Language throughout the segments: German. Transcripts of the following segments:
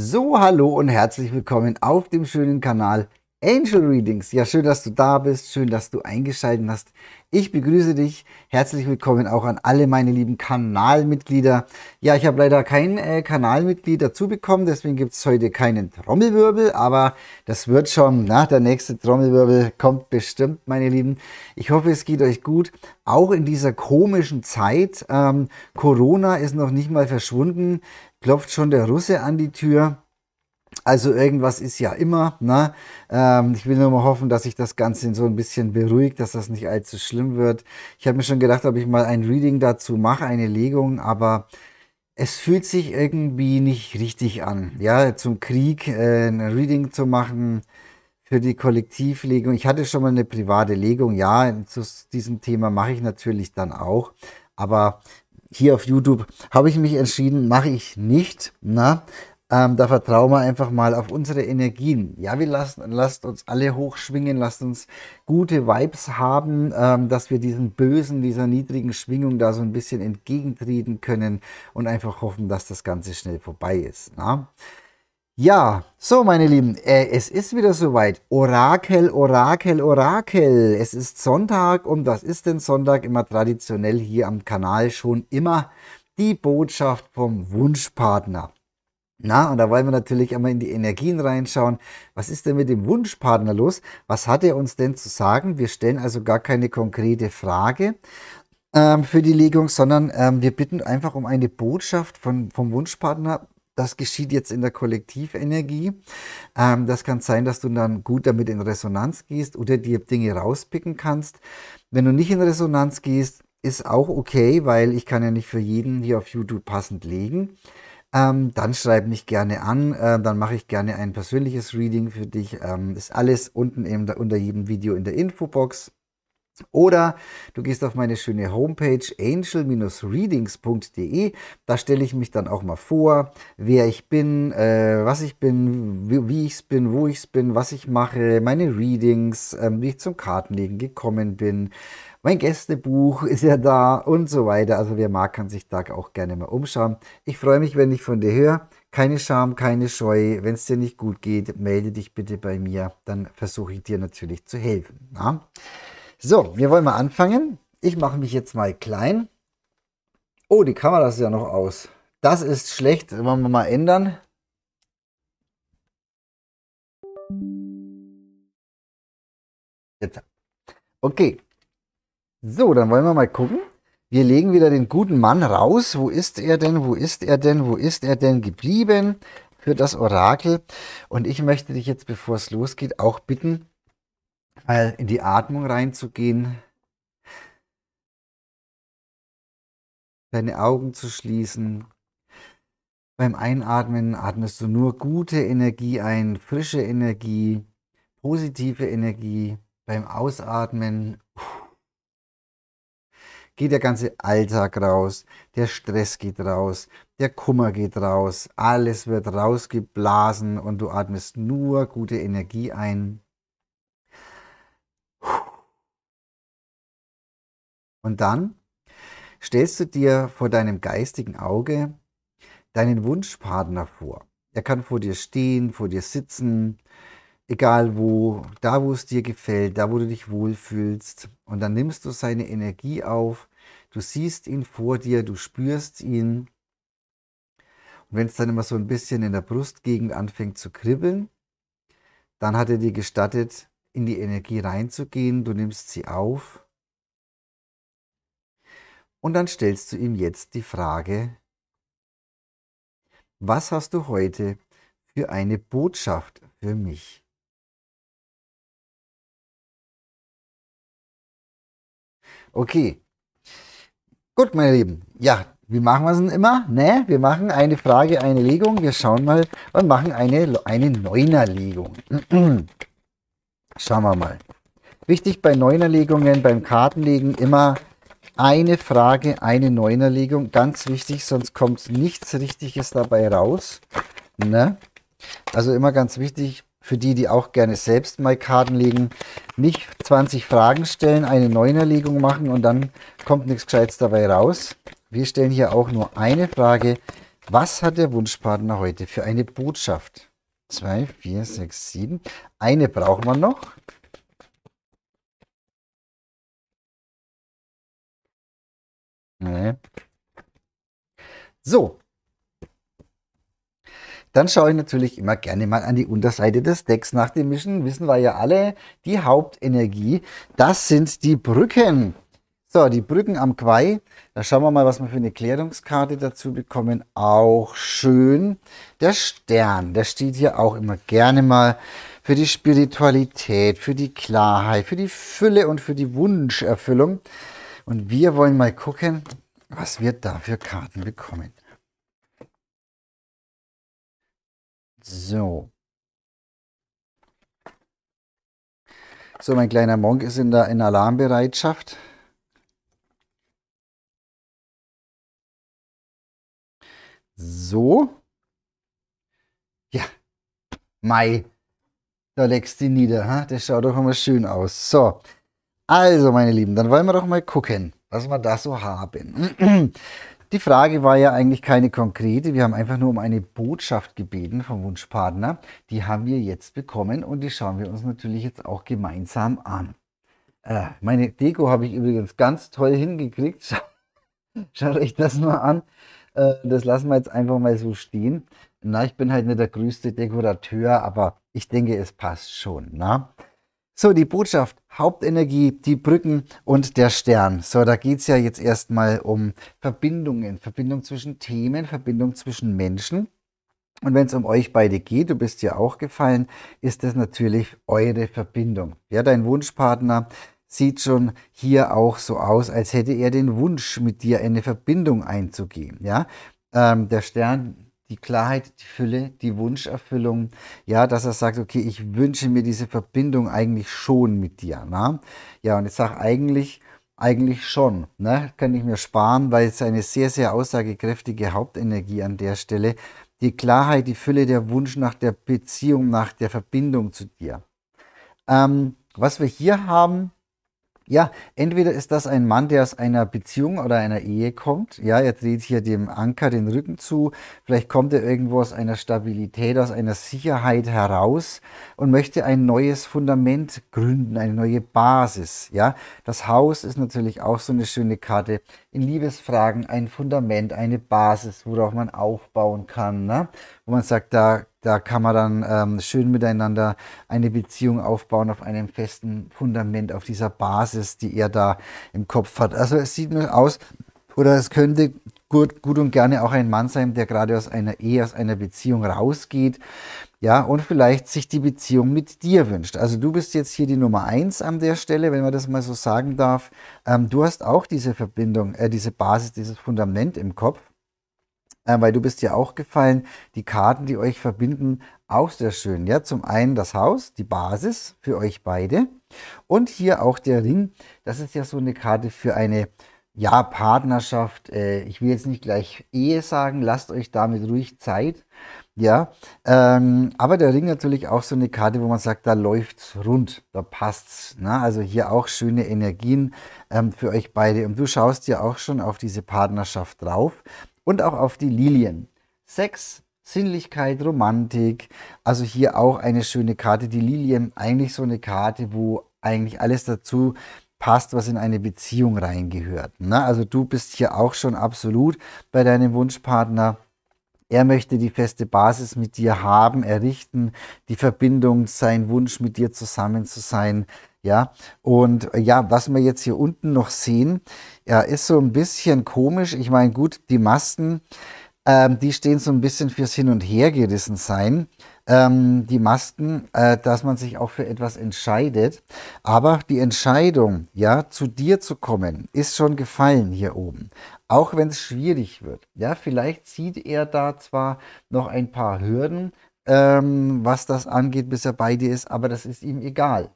So, hallo und herzlich willkommen auf dem schönen Kanal Angel Readings. Ja, schön, dass du da bist, schön, dass du eingeschaltet hast. Ich begrüße dich. Herzlich willkommen auch an alle meine lieben Kanalmitglieder. Ja, ich habe leider kein äh, Kanalmitglied dazu bekommen, deswegen gibt es heute keinen Trommelwirbel, aber das wird schon. Na, ne? der nächste Trommelwirbel kommt bestimmt, meine Lieben. Ich hoffe, es geht euch gut. Auch in dieser komischen Zeit. Ähm, Corona ist noch nicht mal verschwunden klopft schon der Russe an die Tür. Also irgendwas ist ja immer. Ne? Ähm, ich will nur mal hoffen, dass sich das Ganze so ein bisschen beruhigt, dass das nicht allzu schlimm wird. Ich habe mir schon gedacht, ob ich mal ein Reading dazu mache, eine Legung, aber es fühlt sich irgendwie nicht richtig an. Ja, zum Krieg äh, ein Reading zu machen für die Kollektivlegung. Ich hatte schon mal eine private Legung. Ja, zu diesem Thema mache ich natürlich dann auch. Aber hier auf YouTube habe ich mich entschieden, mache ich nicht. Na, ähm, da vertrauen wir einfach mal auf unsere Energien. Ja, wir lassen, lasst uns alle hochschwingen, lasst uns gute Vibes haben, ähm, dass wir diesen bösen, dieser niedrigen Schwingung da so ein bisschen entgegentreten können und einfach hoffen, dass das Ganze schnell vorbei ist. Na? Ja, so meine Lieben, äh, es ist wieder soweit. Orakel, Orakel, Orakel. Es ist Sonntag und was ist denn Sonntag immer traditionell hier am Kanal schon immer die Botschaft vom Wunschpartner. Na, und da wollen wir natürlich einmal in die Energien reinschauen. Was ist denn mit dem Wunschpartner los? Was hat er uns denn zu sagen? Wir stellen also gar keine konkrete Frage, ähm, für die Legung, sondern ähm, wir bitten einfach um eine Botschaft von, vom Wunschpartner, das geschieht jetzt in der Kollektivenergie. Ähm, das kann sein, dass du dann gut damit in Resonanz gehst oder dir Dinge rauspicken kannst. Wenn du nicht in Resonanz gehst, ist auch okay, weil ich kann ja nicht für jeden hier auf YouTube passend legen. Ähm, dann schreib mich gerne an, äh, dann mache ich gerne ein persönliches Reading für dich. Ähm, ist alles unten eben unter jedem Video in der Infobox. Oder du gehst auf meine schöne Homepage angel-readings.de. Da stelle ich mich dann auch mal vor, wer ich bin, äh, was ich bin, wie, wie ich es bin, wo ich es bin, was ich mache, meine Readings, äh, wie ich zum Kartenlegen gekommen bin. Mein Gästebuch ist ja da und so weiter. Also wer mag, kann sich da auch gerne mal umschauen. Ich freue mich, wenn ich von dir höre. Keine Scham, keine Scheu. Wenn es dir nicht gut geht, melde dich bitte bei mir. Dann versuche ich dir natürlich zu helfen. Na? So, wir wollen mal anfangen. Ich mache mich jetzt mal klein. Oh, die Kamera ist ja noch aus. Das ist schlecht. Das wollen wir mal ändern. Jetzt. Okay. So, dann wollen wir mal gucken. Wir legen wieder den guten Mann raus. Wo ist er denn? Wo ist er denn? Wo ist er denn geblieben? Für das Orakel. Und ich möchte dich jetzt, bevor es losgeht, auch bitten, mal in die Atmung reinzugehen, deine Augen zu schließen. Beim Einatmen atmest du nur gute Energie ein, frische Energie, positive Energie. Beim Ausatmen geht der ganze Alltag raus, der Stress geht raus, der Kummer geht raus, alles wird rausgeblasen und du atmest nur gute Energie ein. Und dann stellst du dir vor deinem geistigen Auge deinen Wunschpartner vor. Er kann vor dir stehen, vor dir sitzen, egal wo, da wo es dir gefällt, da wo du dich wohlfühlst. Und dann nimmst du seine Energie auf, du siehst ihn vor dir, du spürst ihn. Und wenn es dann immer so ein bisschen in der Brustgegend anfängt zu kribbeln, dann hat er dir gestattet, in die Energie reinzugehen, du nimmst sie auf und dann stellst du ihm jetzt die Frage, was hast du heute für eine Botschaft für mich? Okay. Gut, meine Lieben. Ja, wie machen wir es denn immer? Ne? Wir machen eine Frage, eine Legung. Wir schauen mal und machen eine, eine Neunerlegung. schauen wir mal. Wichtig bei Neunerlegungen, beim Kartenlegen immer eine Frage, eine Neunerlegung. Ganz wichtig, sonst kommt nichts Richtiges dabei raus. Ne? Also immer ganz wichtig für die, die auch gerne selbst mal Karten legen. Nicht 20 Fragen stellen, eine Neunerlegung machen und dann kommt nichts Gescheites dabei raus. Wir stellen hier auch nur eine Frage. Was hat der Wunschpartner heute für eine Botschaft? 2, 4, 6, 7. Eine brauchen wir noch. Nee. So. Dann schaue ich natürlich immer gerne mal an die Unterseite des Decks nach dem Mischen. Wissen wir ja alle, die Hauptenergie, das sind die Brücken. So, die Brücken am Quai. Da schauen wir mal, was wir für eine Klärungskarte dazu bekommen. Auch schön. Der Stern, der steht hier auch immer gerne mal für die Spiritualität, für die Klarheit, für die Fülle und für die Wunscherfüllung. Und wir wollen mal gucken, was wir da für Karten bekommen. So. So, mein kleiner Monk ist in, der, in Alarmbereitschaft. So. Ja. Mai. Da legst du nieder. Ha? Das schaut doch immer schön aus. So. Also, meine Lieben, dann wollen wir doch mal gucken, was wir da so haben. Die Frage war ja eigentlich keine konkrete. Wir haben einfach nur um eine Botschaft gebeten vom Wunschpartner. Die haben wir jetzt bekommen und die schauen wir uns natürlich jetzt auch gemeinsam an. Äh, meine Deko habe ich übrigens ganz toll hingekriegt. Schaut euch das mal an. Äh, das lassen wir jetzt einfach mal so stehen. Na, ich bin halt nicht der größte Dekorateur, aber ich denke, es passt schon. Na? So, die Botschaft, Hauptenergie, die Brücken und der Stern. So, da geht es ja jetzt erstmal um Verbindungen, Verbindung zwischen Themen, Verbindung zwischen Menschen. Und wenn es um euch beide geht, du bist ja auch gefallen, ist das natürlich eure Verbindung. Ja, dein Wunschpartner sieht schon hier auch so aus, als hätte er den Wunsch, mit dir eine Verbindung einzugehen. Ja, ähm, der Stern die Klarheit, die Fülle, die Wunscherfüllung. Ja, dass er sagt, okay, ich wünsche mir diese Verbindung eigentlich schon mit dir. Na? Ne? Ja, und ich sage eigentlich, eigentlich schon. Ne? Kann ich mir sparen, weil es eine sehr, sehr aussagekräftige Hauptenergie an der Stelle. Die Klarheit, die Fülle, der Wunsch nach der Beziehung, nach der Verbindung zu dir. Ähm, was wir hier haben, ja, entweder ist das ein Mann, der aus einer Beziehung oder einer Ehe kommt. Ja, er dreht hier dem Anker den Rücken zu. Vielleicht kommt er irgendwo aus einer Stabilität, aus einer Sicherheit heraus und möchte ein neues Fundament gründen, eine neue Basis. Ja, das Haus ist natürlich auch so eine schöne Karte. In Liebesfragen ein Fundament, eine Basis, worauf man aufbauen kann. Ne? Wo man sagt, da da kann man dann ähm, schön miteinander eine Beziehung aufbauen auf einem festen Fundament, auf dieser Basis, die er da im Kopf hat. Also es sieht mir aus, oder es könnte gut, gut und gerne auch ein Mann sein, der gerade aus einer Ehe, aus einer Beziehung rausgeht, ja, und vielleicht sich die Beziehung mit dir wünscht. Also du bist jetzt hier die Nummer eins an der Stelle, wenn man das mal so sagen darf. Ähm, du hast auch diese Verbindung, äh, diese Basis, dieses Fundament im Kopf. Äh, weil du bist ja auch gefallen, die Karten, die euch verbinden, auch sehr schön. Ja, zum einen das Haus, die Basis für euch beide. Und hier auch der Ring. Das ist ja so eine Karte für eine ja, Partnerschaft. Äh, ich will jetzt nicht gleich Ehe sagen, lasst euch damit ruhig Zeit. Ja, ähm, aber der Ring natürlich auch so eine Karte, wo man sagt, da läuft's rund, da passt's. Ne? Also hier auch schöne Energien ähm, für euch beide. Und du schaust ja auch schon auf diese Partnerschaft drauf und auch auf die Lilien. Sex, Sinnlichkeit, Romantik. Also hier auch eine schöne Karte. Die Lilien, eigentlich so eine Karte, wo eigentlich alles dazu passt, was in eine Beziehung reingehört. Ne? Also du bist hier auch schon absolut bei deinem Wunschpartner. Er möchte die feste Basis mit dir haben, errichten, die Verbindung, sein Wunsch, mit dir zusammen zu sein. Ja, und äh, ja, was wir jetzt hier unten noch sehen, ja, ist so ein bisschen komisch. Ich meine, gut, die Masten, ähm, die stehen so ein bisschen fürs Hin- und Hergerissen sein. Ähm, die Masken, äh, dass man sich auch für etwas entscheidet. Aber die Entscheidung, ja, zu dir zu kommen, ist schon gefallen hier oben. Auch wenn es schwierig wird. Ja, vielleicht sieht er da zwar noch ein paar Hürden, ähm, was das angeht, bis er bei dir ist, aber das ist ihm egal.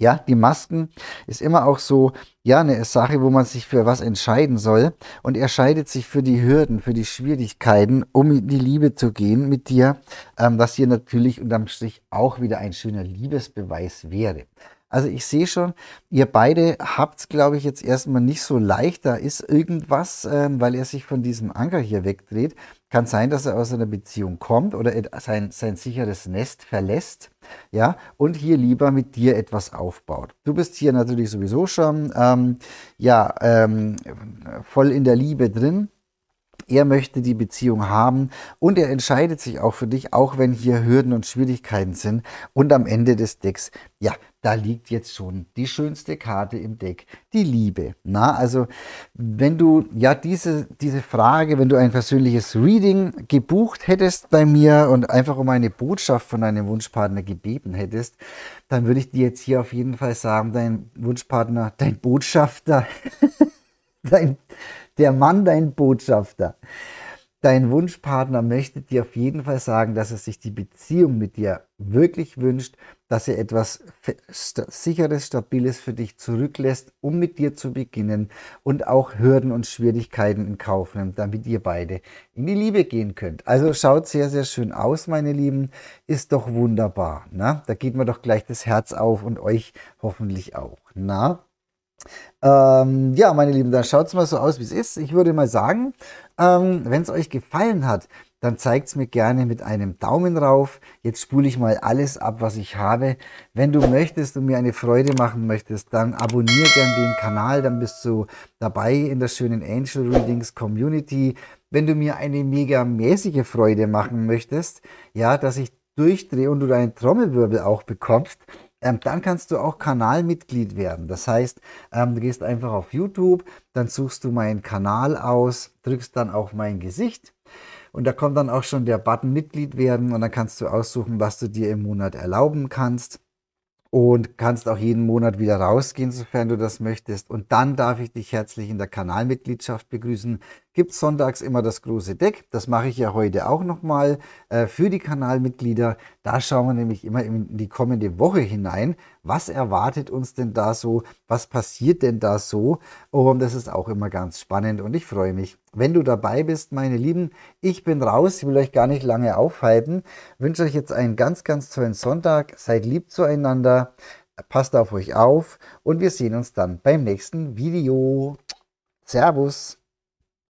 Ja, die Masken ist immer auch so, ja, eine Sache, wo man sich für was entscheiden soll. Und er scheidet sich für die Hürden, für die Schwierigkeiten, um in die Liebe zu gehen mit dir, ähm, was hier natürlich unterm Strich auch wieder ein schöner Liebesbeweis wäre. Also ich sehe schon, ihr beide habt es, glaube ich, jetzt erstmal nicht so leicht. Da ist irgendwas, ähm, weil er sich von diesem Anker hier wegdreht. Kann sein, dass er aus einer Beziehung kommt oder sein, sein sicheres Nest verlässt, ja, und hier lieber mit dir etwas aufbaut. Du bist hier natürlich sowieso schon, ähm, ja, ähm, voll in der Liebe drin er möchte die Beziehung haben und er entscheidet sich auch für dich, auch wenn hier Hürden und Schwierigkeiten sind. Und am Ende des Decks, ja, da liegt jetzt schon die schönste Karte im Deck, die Liebe. Na, also wenn du ja diese, diese Frage, wenn du ein persönliches Reading gebucht hättest bei mir und einfach um eine Botschaft von deinem Wunschpartner gebeten hättest, dann würde ich dir jetzt hier auf jeden Fall sagen, dein Wunschpartner, dein Botschafter, dein, der Mann, dein Botschafter, dein Wunschpartner möchte dir auf jeden Fall sagen, dass er sich die Beziehung mit dir wirklich wünscht, dass er etwas Sicheres, Stabiles für dich zurücklässt, um mit dir zu beginnen und auch Hürden und Schwierigkeiten in Kauf nimmt, damit ihr beide in die Liebe gehen könnt. Also schaut sehr, sehr schön aus, meine Lieben. Ist doch wunderbar. Na? Ne? Da geht mir doch gleich das Herz auf und euch hoffentlich auch. Na? Ähm, ja, meine Lieben, dann schaut es mal so aus, wie es ist. Ich würde mal sagen, ähm, wenn es euch gefallen hat, dann zeigt es mir gerne mit einem Daumen rauf. Jetzt spule ich mal alles ab, was ich habe. Wenn du möchtest und mir eine Freude machen möchtest, dann abonniere gerne den Kanal, dann bist du dabei in der schönen Angel Readings Community. Wenn du mir eine mega mäßige Freude machen möchtest, ja, dass ich durchdrehe und du deinen Trommelwirbel auch bekommst, ähm, dann kannst du auch Kanalmitglied werden. Das heißt, ähm, du gehst einfach auf YouTube, dann suchst du meinen Kanal aus, drückst dann auf mein Gesicht und da kommt dann auch schon der Button Mitglied werden und dann kannst du aussuchen, was du dir im Monat erlauben kannst und kannst auch jeden Monat wieder rausgehen, sofern du das möchtest. Und dann darf ich dich herzlich in der Kanalmitgliedschaft begrüßen gibt es sonntags immer das große Deck. Das mache ich ja heute auch nochmal äh, für die Kanalmitglieder. Da schauen wir nämlich immer in die kommende Woche hinein. Was erwartet uns denn da so? Was passiert denn da so? Und das ist auch immer ganz spannend und ich freue mich, wenn du dabei bist, meine Lieben. Ich bin raus, ich will euch gar nicht lange aufhalten. Ich wünsche euch jetzt einen ganz, ganz tollen Sonntag. Seid lieb zueinander. Passt auf euch auf und wir sehen uns dann beim nächsten Video. Servus!